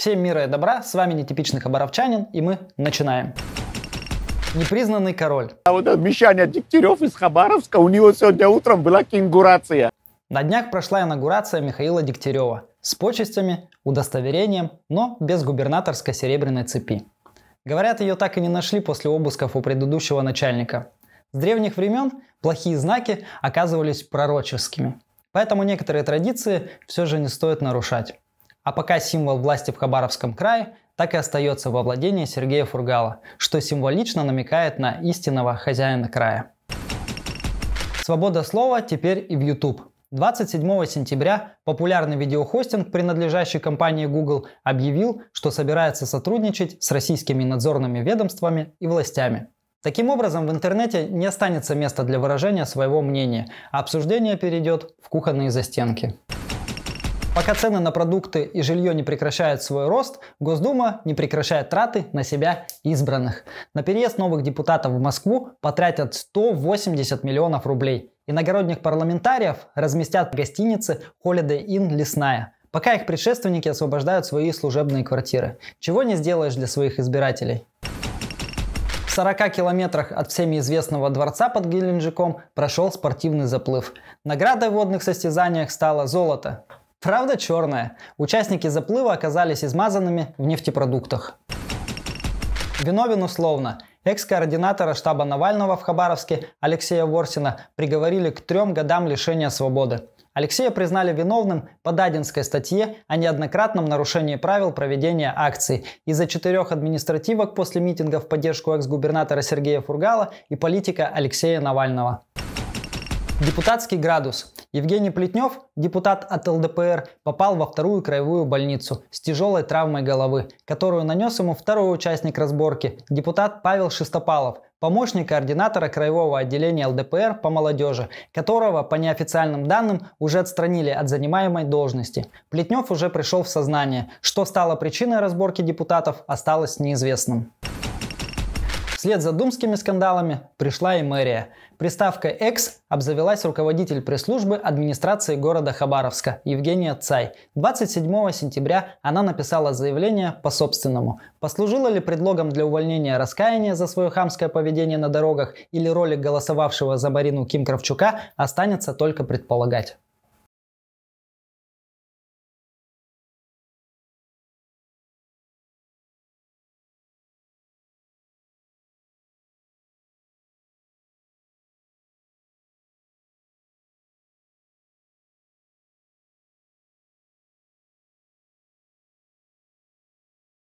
Всем мира и добра, с вами нетипичный хабаровчанин, и мы начинаем. Непризнанный король. А вот обещание Дегтярев из Хабаровска, у него сегодня утром была кингурация. На днях прошла инаугурация Михаила Дегтярева с почестями, удостоверением, но без губернаторской серебряной цепи. Говорят, ее так и не нашли после обысков у предыдущего начальника. С древних времен плохие знаки оказывались пророческими. Поэтому некоторые традиции все же не стоит нарушать. А пока символ власти в Хабаровском крае так и остается во владении Сергея Фургала, что символично намекает на истинного хозяина края. Свобода слова теперь и в YouTube. 27 сентября популярный видеохостинг, принадлежащий компании Google, объявил, что собирается сотрудничать с российскими надзорными ведомствами и властями. Таким образом, в интернете не останется места для выражения своего мнения, а обсуждение перейдет в кухонные застенки. Пока цены на продукты и жилье не прекращают свой рост, Госдума не прекращает траты на себя избранных. На переезд новых депутатов в Москву потратят 180 миллионов рублей. Иногородних парламентариев разместят в гостинице Holiday Inn Лесная – пока их предшественники освобождают свои служебные квартиры. Чего не сделаешь для своих избирателей. В 40 километрах от всеми известного дворца под Геленджиком прошел спортивный заплыв. Наградой в водных состязаниях стало золото. Правда черная. Участники заплыва оказались измазанными в нефтепродуктах. Виновен условно. Экс-координатора штаба Навального в Хабаровске Алексея Ворсина приговорили к трем годам лишения свободы. Алексея признали виновным по Дадинской статье о неоднократном нарушении правил проведения акции из-за четырех административок после митинга в поддержку экс-губернатора Сергея Фургала и политика Алексея Навального. Депутатский градус. Евгений Плетнев, депутат от ЛДПР, попал во вторую краевую больницу с тяжелой травмой головы, которую нанес ему второй участник разборки, депутат Павел Шестопалов, помощник координатора краевого отделения ЛДПР по молодежи, которого, по неофициальным данным, уже отстранили от занимаемой должности. Плетнев уже пришел в сознание. Что стало причиной разборки депутатов, осталось неизвестным. Вслед за думскими скандалами пришла и мэрия. Приставкой «экс» обзавелась руководитель пресс-службы администрации города Хабаровска Евгения Цай. 27 сентября она написала заявление по-собственному. Послужило ли предлогом для увольнения раскаяния за свое хамское поведение на дорогах или ролик голосовавшего за Марину Ким Кравчука, останется только предполагать.